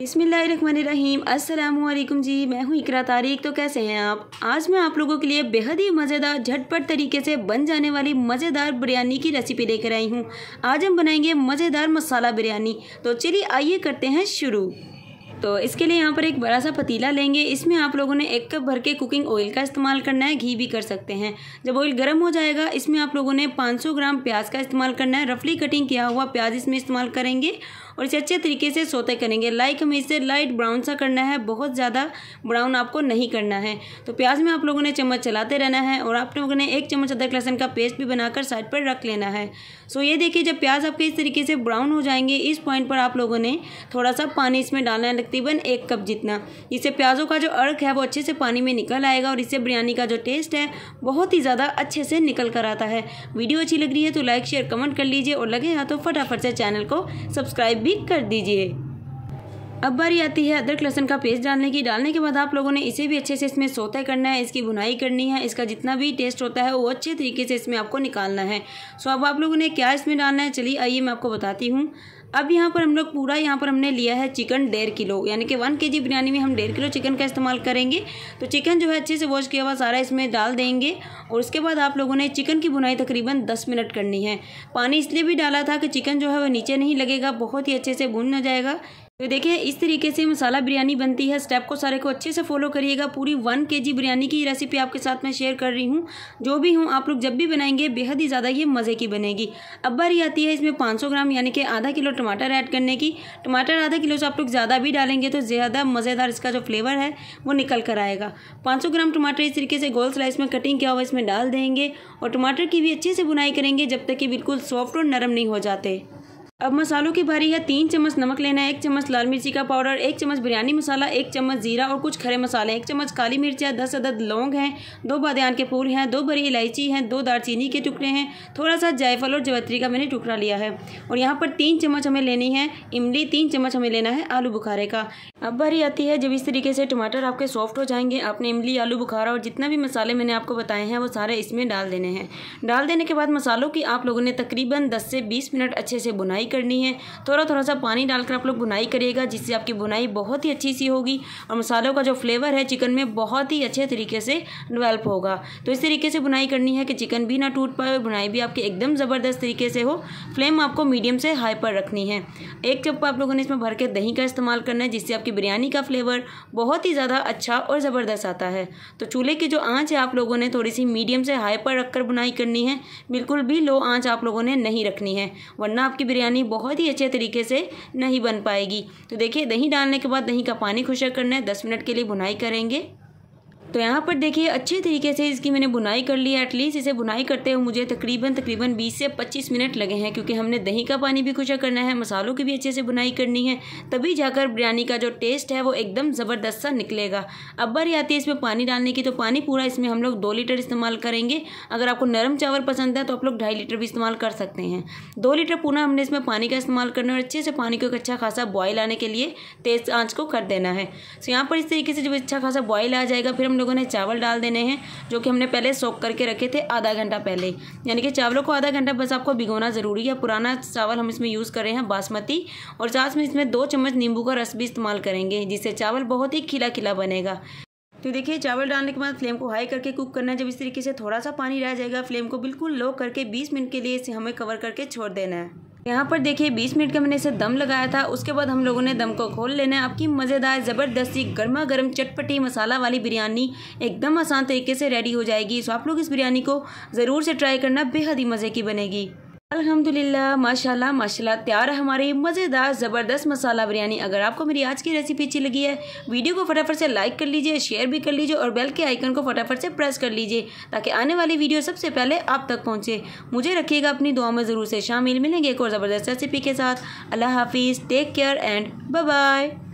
बिसमीम असलम जी मैं हूँ इकरा तारीख तो कैसे हैं आप आज मैं आप लोगों के लिए बेहद ही मज़ेदार झटपट तरीके से बन जाने वाली मज़ेदार बिरयानी की रेसिपी लेकर आई हूँ आज हम बनाएंगे मज़ेदार मसाला बिरयानी तो चलिए आइए करते हैं शुरू तो इसके लिए यहाँ पर एक बड़ा सा पतीला लेंगे इसमें आप लोगों ने एक कप भर के कुकिंग ऑयल का इस्तेमाल करना है घी भी कर सकते हैं जब ऑयल गर्म हो जाएगा इसमें आप लोगों ने 500 ग्राम प्याज का इस्तेमाल करना है रफली कटिंग किया हुआ प्याज इसमें इस्तेमाल करेंगे और इसे अच्छे तरीके से सोते करेंगे लाइक हमें इसे लाइट ब्राउन सा करना है बहुत ज़्यादा ब्राउन आपको नहीं करना है तो प्याज में आप लोगों ने चम्मच चलाते रहना है और आप लोगों ने एक चम्मच अदरक लहसन का पेस्ट भी बनाकर साइड पर रख लेना है सो ये देखिए जब प्याज आपके इस तरीके से ब्राउन हो जाएंगे इस पॉइंट पर आप लोगों ने थोड़ा सा पानी इसमें डालना है तकरीबन एक कप जितना इससे प्याज़ों का जो अर्क है वो अच्छे से पानी में निकल आएगा और इससे बिरयानी का जो टेस्ट है बहुत ही ज़्यादा अच्छे से निकल कर आता है वीडियो अच्छी लग रही है तो लाइक शेयर कमेंट कर लीजिए और लगे हाँ तो फटाफट से चैनल को सब्सक्राइब भी कर दीजिए अब बारी आती है अदरक लहसन का पेस्ट डालने की डालने के बाद आप लोगों ने इसे भी अच्छे से इसमें सोते करना है इसकी भुनाई करनी है इसका जितना भी टेस्ट होता है वो अच्छे तरीके से इसमें आपको निकालना है सो अब आप लोगों ने क्या इसमें डालना है चलिए आइए मैं आपको बताती हूँ अब यहाँ पर हम लोग पूरा यहाँ पर हमने लिया है चिकन डेढ़ किलो यानी कि वन के जी बिरयानी में हम डेढ़ किलो चिकन का इस्तेमाल करेंगे तो चिकन जो है अच्छे से वॉश किया हुआ सारा इसमें डाल देंगे और उसके बाद आप लोगों ने चिकन की बुनाई तकरीबन दस मिनट करनी है पानी इसलिए भी डाला था कि चिकन जो है वह नीचे नहीं लगेगा बहुत ही अच्छे से भुन जाएगा तो देखिए इस तरीके से मसाला बिरयानी बनती है स्टेप को सारे को अच्छे से फॉलो करिएगा पूरी वन के जी बिरयानी की रेसिपी आपके साथ मैं शेयर कर रही हूँ जो भी हूँ आप लोग जब भी बनाएंगे बेहद ही ज़्यादा ये मज़े की बनेगी अब बारी आती है इसमें 500 ग्राम यानी कि आधा किलो टमाटर ऐड करने की टमाटर आधा किलो से आप लोग ज़्यादा भी डालेंगे तो ज़्यादा मज़ेदार इसका जो फ्लेवर है वो निकल कर आएगा पाँच ग्राम टमाटर इस तरीके से गोल स्लाइस में कटिंग किया हुआ इसमें डाल देंगे और टमाटर की भी अच्छे से बुनाई करेंगे जब तक कि बिल्कुल सॉफ्ट और नरम नहीं हो जाते अब मसालों की भारी है तीन चम्मच नमक लेना है एक चम्मच लाल मिर्ची का पाउडर एक चम्मच बिरयानी मसाला एक चम्मच जीरा और कुछ खड़े मसाले एक चम्मच काली मिर्च है दस अदद लौंग हैं दो बादयान के फूल हैं दो बड़ी इलायची हैं दो दारचीनी के टुकड़े हैं थोड़ा सा जायफल और जवत्री का मैंने टुकड़ा लिया है और यहाँ पर तीन चम्मच हमें लेनी है इमली तीन चम्मच हमें लेना है आलू बुखारे का अब बारी आती है जब इस तरीके से टमाटर आपके सॉफ्ट हो जाएंगे आपने इमली आलू बुखारा और जितना भी मसाले मैंने आपको बताए हैं वो सारे इसमें डाल देने हैं डाल देने के बाद मसालों की आप लोगों ने तकरीबन 10 से 20 मिनट अच्छे से बुनाई करनी है थोड़ा थोड़ा सा पानी डालकर आप लोग बुनाई करिएगा जिससे आपकी बुनाई बहुत ही अच्छी सी होगी और मसालों का जो फ्लेवर है चिकन में बहुत ही अच्छे तरीके से डिवेल्प होगा तो इस तरीके से बुनाई करनी है कि चिकन भी ना टूट पाए बुनाई भी आपकी एकदम ज़बरदस्त तरीके से हो फ्लेम आपको मीडियम से हाई पर रखनी है एक चप्पा आप लोगों ने इसमें भर के दही का इस्तेमाल करना है जिससे आपकी आपकी बिरयानी का फ्लेवर बहुत ही ज़्यादा अच्छा और ज़बरदस्त आता है तो चूल्हे की जो आँच है आप लोगों ने थोड़ी सी मीडियम से हाई पर रखकर बुनाई करनी है बिल्कुल भी लो आँच आप लोगों ने नहीं रखनी है वरना आपकी बिरयानी बहुत ही अच्छे तरीके से नहीं बन पाएगी तो देखिए दही डालने के बाद दही का पानी खुशक करना है दस मिनट के लिए बुनाई करेंगे तो यहाँ पर देखिए अच्छे तरीके से इसकी मैंने बुनाई कर ली है एटलीस्ट इसे बुनाई करते हुए मुझे तकरीबन तकरीबन 20 से 25 मिनट लगे हैं क्योंकि हमने दही का पानी भी खुशा करना है मसालों की भी अच्छे से बुनाई करनी है तभी जाकर बिरयानी का जो टेस्ट है वो एकदम ज़बरदस्त सा निकलेगा अब बारी आती है इसमें पानी डालने की तो पानी पूरा इसमें हम लोग दो लीटर इस्तेमाल करेंगे अगर आपको नरम चावल पसंद है तो आप लोग ढाई लीटर भी इस्तेमाल कर सकते हैं दो लीटर पूरा हमने इसमें पानी का इस्तेमाल करना है और अच्छे से पानी को एक अच्छा खासा बॉयल आने के लिए तेज़ आँच को कर देना है तो यहाँ पर इस तरीके से जब अच्छा खासा बॉयल आ जाएगा फिर हम लोगों ने चावल डाल देने हैं जो कि हमने पहले सोख करके रखे थे आधा घंटा पहले यानी कि चावलों को आधा घंटा बस आपको भिगोना ज़रूरी है पुराना चावल हम इसमें यूज़ कर रहे हैं बासमती और साथ में इसमें दो चम्मच नींबू का रस भी इस्तेमाल करेंगे जिससे चावल बहुत ही खिला खिला बनेगा तो देखिए चावल डालने के बाद फ्लेम को हाई करके कुक करना है जब इस तरीके से थोड़ा सा पानी रह जाएगा फ्लेम को बिल्कुल लो करके 20 मिनट के लिए इसे हमें कवर करके छोड़ देना है यहाँ पर देखिए 20 मिनट का मैंने इसे दम लगाया था उसके बाद हम लोगों ने दम को खोल लेना है आपकी मज़ेदार ज़बरदस्ती गर्मा गर्म चटपटी मसाला वाली बिरयानी एकदम आसान तरीके से रेडी हो जाएगी सो आप लोग इस बिरयानी को ज़रूर से ट्राई करना बेहद ही मज़े की बनेगी अल्हम्दुलिल्लाह माशाल्लाह माशाल्लाह तैयार है हमारी मज़ेदार ज़बरदस्त मसाला बिरयानी अगर आपको मेरी आज की रेसिपी अच्छी लगी है वीडियो को फटाफट से लाइक कर लीजिए शेयर भी कर लीजिए और बेल के आइकन को फटाफट से प्रेस कर लीजिए ताकि आने वाली वीडियो सबसे पहले आप तक पहुँचे मुझे रखिएगा अपनी दुआ में ज़रूर से शामिल मिलेंगे एक और ज़बरदस्त रेसिपी के साथ अल्लाह हाफिज़ टेक केयर एंड बाय